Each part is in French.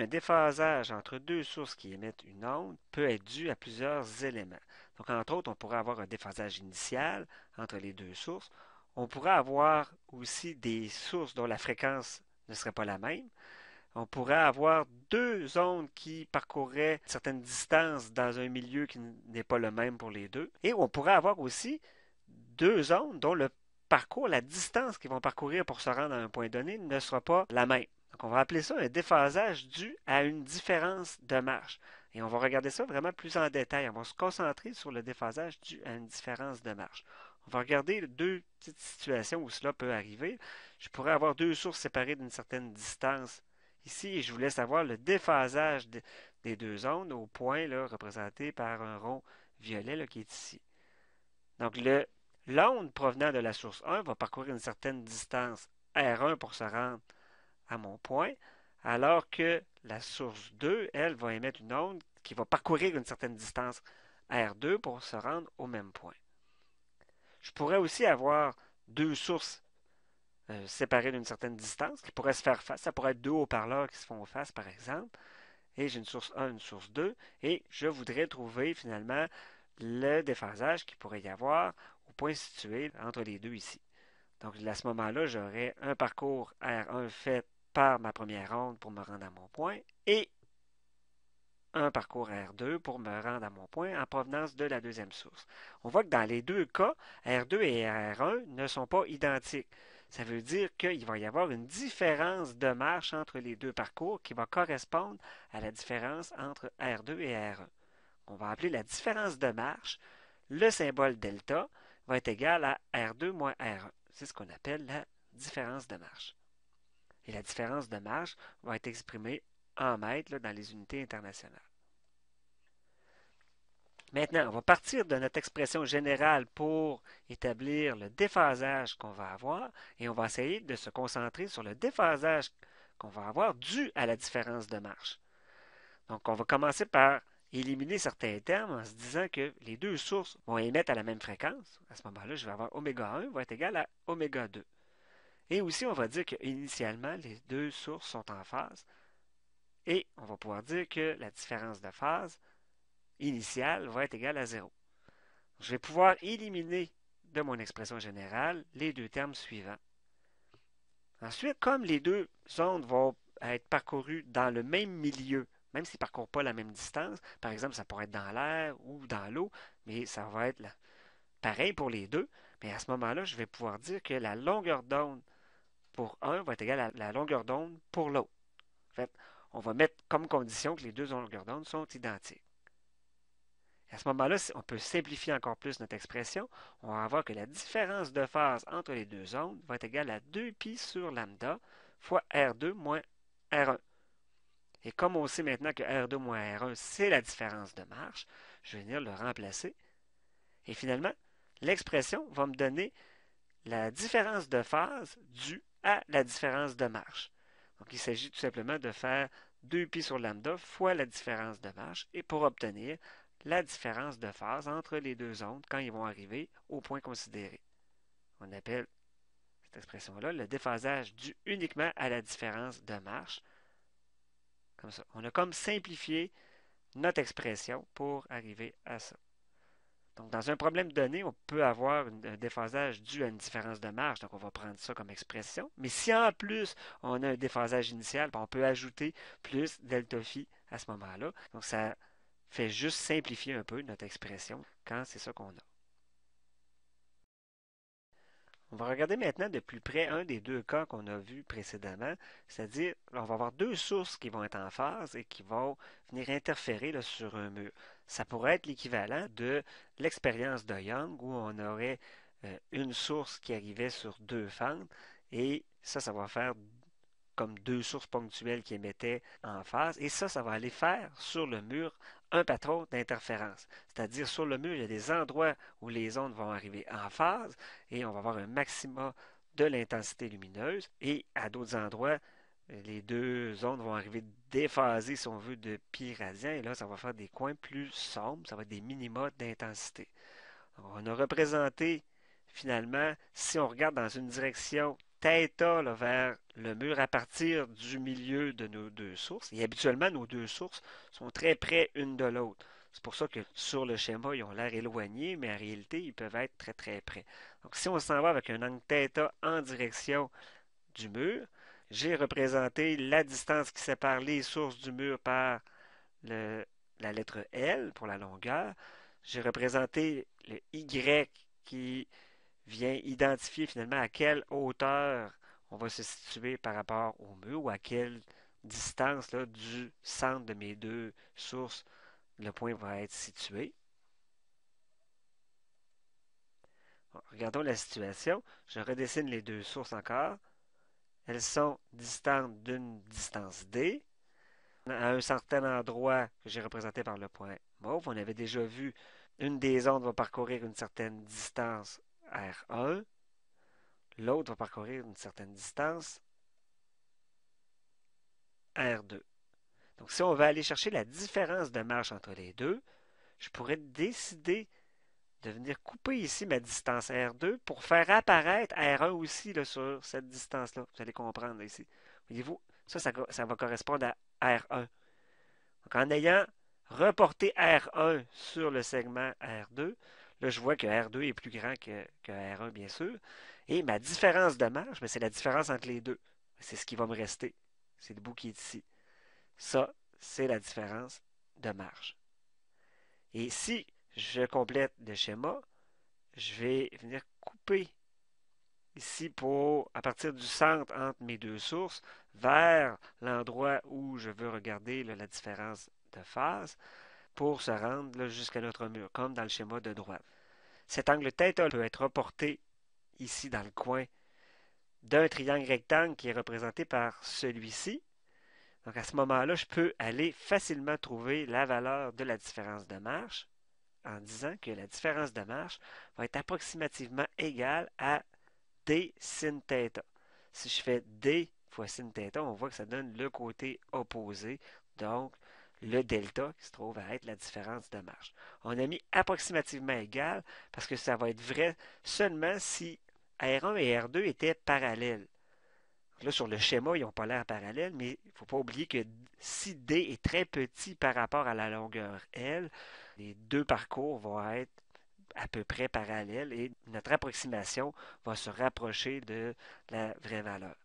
Un déphasage entre deux sources qui émettent une onde peut être dû à plusieurs éléments. Donc, entre autres, on pourrait avoir un déphasage initial entre les deux sources. On pourrait avoir aussi des sources dont la fréquence ne serait pas la même. On pourrait avoir deux ondes qui parcourraient certaines distances dans un milieu qui n'est pas le même pour les deux. Et on pourrait avoir aussi deux ondes dont le parcours, la distance qu'ils vont parcourir pour se rendre à un point donné ne sera pas la même. Donc, on va appeler ça un déphasage dû à une différence de marche. Et on va regarder ça vraiment plus en détail. On va se concentrer sur le déphasage dû à une différence de marche. On va regarder deux petites situations où cela peut arriver. Je pourrais avoir deux sources séparées d'une certaine distance ici et je voulais savoir le déphasage des deux ondes au point là, représenté par un rond violet là, qui est ici. Donc, l'onde provenant de la source 1 va parcourir une certaine distance R1 pour se rendre à mon point, alors que la source 2, elle, va émettre une onde qui va parcourir une certaine distance R2 pour se rendre au même point. Je pourrais aussi avoir deux sources euh, séparées d'une certaine distance qui pourraient se faire face. Ça pourrait être deux haut-parleurs qui se font face, par exemple. Et j'ai une source 1, une source 2. Et je voudrais trouver finalement le déphasage qui pourrait y avoir au point situé entre les deux ici. Donc, à ce moment-là, j'aurai un parcours R1 fait par ma première ronde pour me rendre à mon point et un parcours R2 pour me rendre à mon point en provenance de la deuxième source. On voit que dans les deux cas, R2 et R1 ne sont pas identiques. Ça veut dire qu'il va y avoir une différence de marche entre les deux parcours qui va correspondre à la différence entre R2 et R1. On va appeler la différence de marche. Le symbole delta va être égal à R2 moins R1 c'est ce qu'on appelle la différence de marche. Et la différence de marche va être exprimée en mètres dans les unités internationales. Maintenant, on va partir de notre expression générale pour établir le déphasage qu'on va avoir et on va essayer de se concentrer sur le déphasage qu'on va avoir dû à la différence de marche. Donc, on va commencer par éliminer certains termes en se disant que les deux sources vont émettre à la même fréquence. À ce moment-là, je vais avoir oméga 1 va être égal à oméga 2. Et aussi, on va dire qu'initialement, les deux sources sont en phase. Et on va pouvoir dire que la différence de phase initiale va être égale à 0. Je vais pouvoir éliminer de mon expression générale les deux termes suivants. Ensuite, comme les deux ondes vont être parcourues dans le même milieu, même s'ils ne parcourent pas la même distance, par exemple, ça pourrait être dans l'air ou dans l'eau, mais ça va être pareil pour les deux. Mais à ce moment-là, je vais pouvoir dire que la longueur d'onde pour un va être égale à la longueur d'onde pour l'autre. En fait, on va mettre comme condition que les deux longueurs d'onde sont identiques. À ce moment-là, on peut simplifier encore plus notre expression. On va avoir que la différence de phase entre les deux ondes va être égale à 2pi sur lambda fois R2 moins R1. Et comme on sait maintenant que R2 moins R1, c'est la différence de marche, je vais venir le remplacer. Et finalement, l'expression va me donner la différence de phase due à la différence de marche. Donc, il s'agit tout simplement de faire 2pi sur lambda fois la différence de marche et pour obtenir la différence de phase entre les deux ondes quand ils vont arriver au point considéré. On appelle cette expression-là le déphasage dû uniquement à la différence de marche. On a comme simplifié notre expression pour arriver à ça. Donc, dans un problème donné, on peut avoir un déphasage dû à une différence de marge, donc on va prendre ça comme expression. Mais si en plus on a un déphasage initial, ben, on peut ajouter plus delta phi à ce moment-là. Donc, ça fait juste simplifier un peu notre expression quand c'est ça qu'on a. On va regarder maintenant de plus près un des deux cas qu'on a vu précédemment, c'est-à-dire on va avoir deux sources qui vont être en phase et qui vont venir interférer sur un mur. Ça pourrait être l'équivalent de l'expérience de Young où on aurait euh, une source qui arrivait sur deux fentes et ça, ça va faire comme deux sources ponctuelles qui émettaient en phase et ça, ça va aller faire sur le mur un patron d'interférence. C'est-à-dire sur le mur, il y a des endroits où les ondes vont arriver en phase et on va avoir un maximum de l'intensité lumineuse et à d'autres endroits, les deux ondes vont arriver déphasées, si on veut, de pi et là, ça va faire des coins plus sombres, ça va être des minima d'intensité. On a représenté finalement, si on regarde dans une direction Theta vers le mur à partir du milieu de nos deux sources. Et habituellement, nos deux sources sont très près une de l'autre. C'est pour ça que sur le schéma, ils ont l'air éloignés, mais en réalité, ils peuvent être très très près. Donc si on s'en va avec un angle Theta en direction du mur, j'ai représenté la distance qui sépare les sources du mur par la lettre L pour la longueur. J'ai représenté le Y qui vient identifier finalement à quelle hauteur on va se situer par rapport au mur ou à quelle distance là, du centre de mes deux sources le point va être situé. regardons la situation. Je redessine les deux sources encore. Elles sont distantes d'une distance D. À un certain endroit que j'ai représenté par le point mauve, on avait déjà vu une des ondes va parcourir une certaine distance R1. L'autre va parcourir une certaine distance. R2. Donc, si on veut aller chercher la différence de marche entre les deux, je pourrais décider de venir couper ici ma distance R2 pour faire apparaître R1 aussi là, sur cette distance-là. Vous allez comprendre ici. Voyez-vous, ça, ça, ça, va correspondre à R1. Donc, en ayant reporté R1 sur le segment R2, je vois que R2 est plus grand que, R1, bien sûr. Et ma différence de marge, ben, c'est la différence entre les deux. C'est ce qui va me rester. C'est le bout qui est ici. Ça, c'est la différence de marge. Et si je complète le schéma, je vais venir couper ici pour, à partir du centre entre mes deux sources, vers l'endroit où je veux regarder la différence de phase pour se rendre jusqu'à notre mur, comme dans le schéma de droite. Cet angle θ peut être reporté ici dans le coin d'un triangle rectangle qui est représenté par celui-ci. Donc à ce moment-là, je peux aller facilement trouver la valeur de la différence de marche en disant que la différence de marche va être approximativement égale à d sin θ. Si je fais d fois sin θ, on voit que ça donne le côté opposé. Donc le delta qui se trouve à être la différence de marge. On a mis approximativement égal parce que ça va être vrai seulement si R1 et R2 étaient parallèles. Là, sur le schéma, ils n'ont pas l'air parallèles, mais il ne faut pas oublier que si D est très petit par rapport à la longueur L, les deux parcours vont être à peu près parallèles et notre approximation va se rapprocher de la vraie valeur.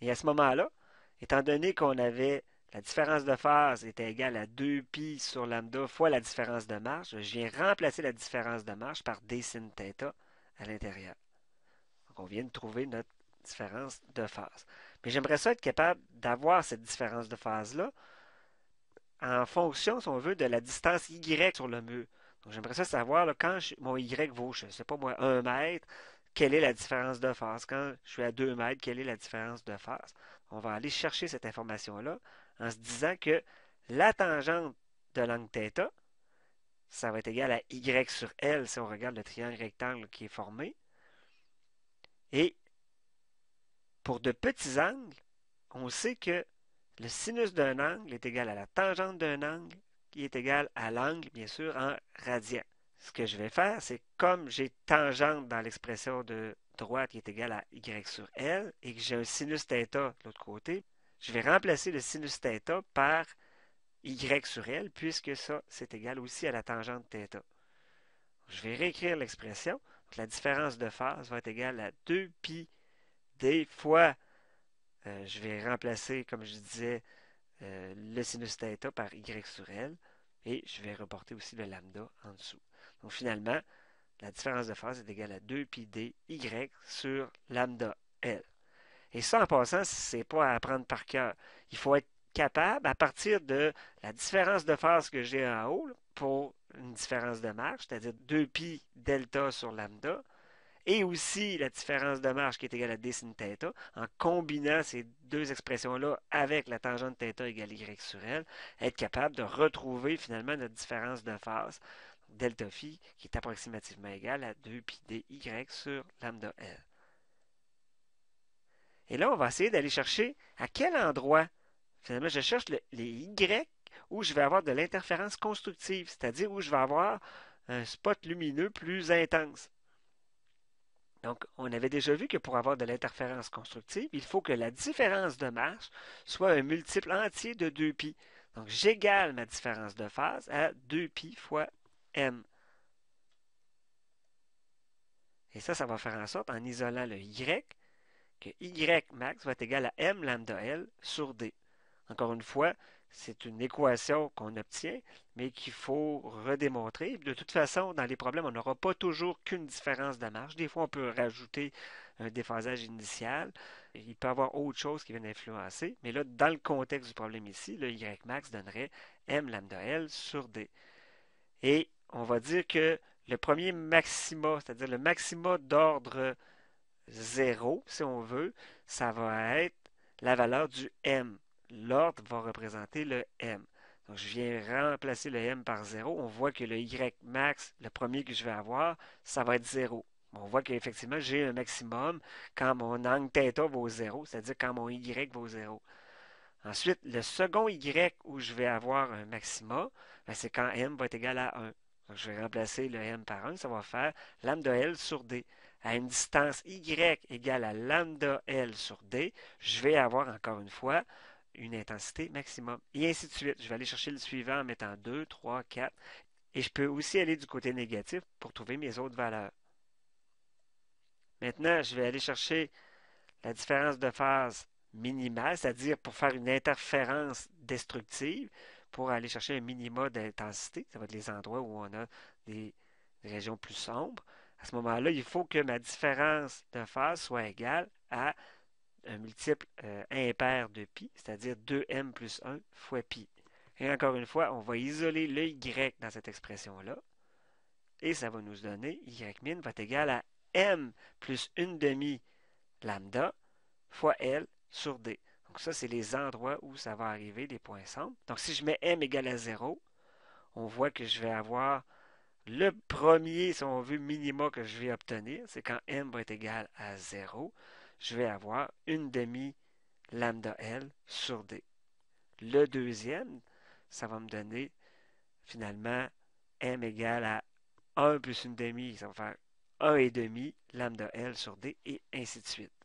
Et à ce moment-là, Étant donné qu'on avait la différence de phase était égale à 2 pi sur lambda fois la différence de marche, je viens remplacer la différence de marche par d sin à l'intérieur. Donc on vient de trouver notre différence de phase. Mais j'aimerais ça être capable d'avoir cette différence de phase-là en fonction, si on veut, de la distance y sur le mur. Donc j'aimerais ça savoir quand mon y vaut, je ne sais pas moi, 1 mètre, quelle est la différence de phase. Quand je suis à 2 mètres, quelle est la différence de phase on va aller chercher cette information-là en se disant que la tangente de l'angle θ, ça va être égal à y sur L si on regarde le triangle rectangle qui est formé. Et pour de petits angles, on sait que le sinus d'un angle est égal à la tangente d'un angle qui est égal à l'angle, bien sûr, en radian. Ce que je vais faire, c'est comme j'ai tangente dans l'expression de droite qui est égal à y sur L et que j'ai un sinus θ de l'autre côté, je vais remplacer le sinus θ par y sur L puisque ça, c'est égal aussi à la tangente θ. Je vais réécrire l'expression. La différence de phase va être égale à 2pi d fois, euh, je vais remplacer, comme je disais, euh, le sinus θ par y sur L et je vais reporter aussi le lambda en dessous. Donc finalement, la différence de phase est égale à 2 pi dy sur lambda L. Et ça, en passant, ce n'est pas à apprendre par cœur. Il faut être capable, à partir de la différence de phase que j'ai en haut, pour une différence de marge, c'est-à-dire 2 pi delta sur lambda, et aussi la différence de marge qui est égale à d sin en combinant ces deux expressions-là avec la tangente θ égale y sur L, être capable de retrouver finalement notre différence de phase delta phi qui est approximativement égal à 2 pi dy sur lambda L. Et là, on va essayer d'aller chercher à quel endroit. Finalement, je cherche les y où je vais avoir de l'interférence constructive, c'est-à-dire où je vais avoir un spot lumineux plus intense. Donc, on avait déjà vu que pour avoir de l'interférence constructive, il faut que la différence de marche soit un multiple entier de 2π. Donc, j'égale ma différence de phase à 2π fois M. Et ça, ça va faire en sorte, en isolant le Y, que Y max va être égal à M lambda L sur D. Encore une fois, c'est une équation qu'on obtient, mais qu'il faut redémontrer. De toute façon, dans les problèmes, on n'aura pas toujours qu'une différence de marge. Des fois, on peut rajouter un déphasage initial. Il peut y avoir autre chose qui vient influencer. Mais là, dans le contexte du problème ici, le Y max donnerait M lambda L sur D. Et on va dire que le premier maxima, c'est-à-dire le maxima d'ordre 0, si on veut, ça va être la valeur du m. L'ordre va représenter le m. Donc, je viens remplacer le m par 0. On voit que le y max, le premier que je vais avoir, ça va être 0. On voit qu'effectivement, j'ai un maximum quand mon angle θ vaut 0, c'est-à-dire quand mon y vaut 0. Ensuite, le second y où je vais avoir un maxima, ben, c'est quand m va être égal à 1 je vais remplacer le M par 1, ça va faire lambda L sur D. À une distance Y égale à lambda L sur D, je vais avoir encore une fois une intensité maximum. Et ainsi de suite. Je vais aller chercher le suivant en mettant 2, 3, 4. Et je peux aussi aller du côté négatif pour trouver mes autres valeurs. Maintenant, je vais aller chercher la différence de phase minimale, c'est-à-dire pour faire une interférence destructive, pour aller chercher un minima d'intensité. Ça va être les endroits où on a des régions plus sombres. À ce moment-là, il faut que ma différence de phase soit égale à un multiple euh, impair de pi, c'est-à-dire 2m plus 1 fois pi. Et encore une fois, on va isoler le y dans cette expression-là. Et ça va nous donner y min va être égal à m plus une demi lambda fois L sur D. Donc ça, c'est les endroits où ça va arriver, les points simples. Donc si je mets m égale à 0, on voit que je vais avoir le premier, si on veut, minima que je vais obtenir, c'est quand m va être égal à 0, je vais avoir une demi lambda L sur D. Le deuxième, ça va me donner finalement m égale à 1 plus une demi, ça va faire 1 et demi lambda L sur D et ainsi de suite.